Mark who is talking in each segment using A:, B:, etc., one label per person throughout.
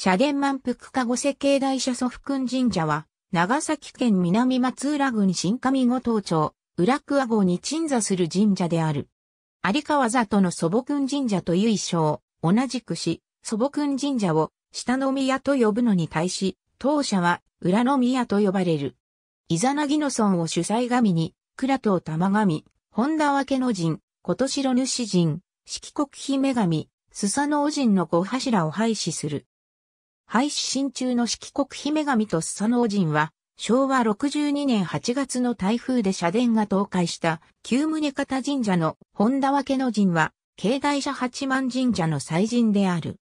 A: 社殿満腹加護世境大社祖父君神社は、長崎県南松浦郡新上五島町、浦桑郷に鎮座する神社である。有川里の祖母君神社という一称、同じくし、祖母君神社を下の宮と呼ぶのに対し、当社は裏の宮と呼ばれる。イザナギの村を主催神に、倉藤玉神、本田分の神、琴城主神、四季国姫神、スサノオ神の五柱を廃止する。廃止心中の四季国姫神とスサノオ人は、昭和62年8月の台風で社殿が倒壊した旧宗方神社の本田分の神は、境内社八幡神社の祭神である。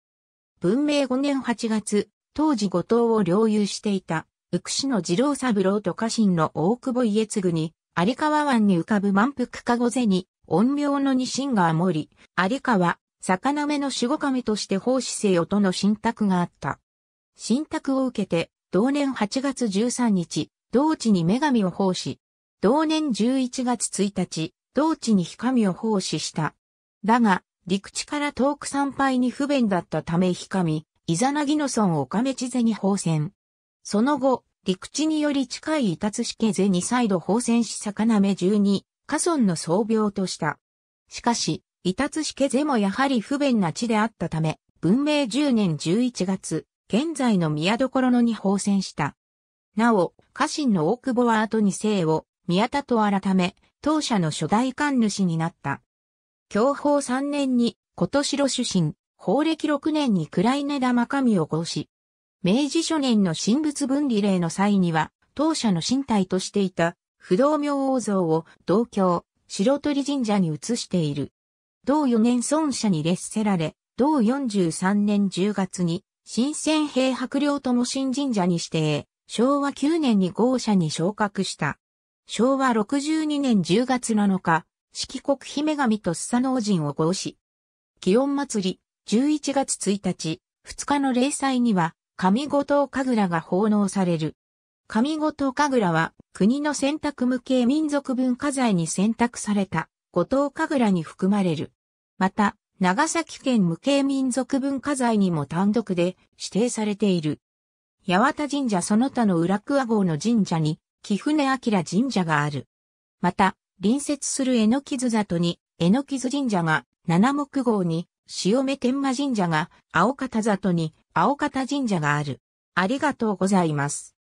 A: 文明5年8月、当時後藤を領有していた、福祉の二郎三郎と家臣の大久保家継に、有川湾に浮かぶ満腹かご瀬に、陰陽の二神が守り、有川、魚目の守護神として奉仕せよとの信託があった。信託を受けて、同年8月13日、同地に女神を奉仕。同年11月1日、同地に氷神を奉仕した。だが、陸地から遠く参拝に不便だったため氷神、イザナギの村を亀地勢に放仙。その後、陸地により近いイタツシケゼに再度放仙し魚目中に、家村の僧病とした。しかし、イタツシケゼもやはり不便な地であったため、文明10年11月、現在の宮所野に奉戦した。なお、家臣の大久保は後に姓を宮田と改め、当社の初代官主になった。享保三年に、琴城主神、法暦六年に暗い根玉神を合し、明治初年の神仏分離令の際には、当社の身体としていた不動明王像を同郷、白鳥神社に移している。同四年孫社に列せられ、同四十三年十月に新鮮兵白領とも新神社に指定、昭和9年に豪社に昇格した。昭和62年10月7日、四季国姫神とスサノオ人を合し、祇園祭り、11月1日、2日の例祭には、神五島神楽が奉納される。神五島神楽は、国の選択無形民族文化財に選択された、五島神楽に含まれる。また、長崎県無形民族文化財にも単独で指定されている。八幡神社その他の浦桑郷の神社に、貴船明神社がある。また、隣接する江ノ木津里に、江ノ木津神社が、七木号に、潮目天満神社が、青方里に、青方神社がある。ありがとうございます。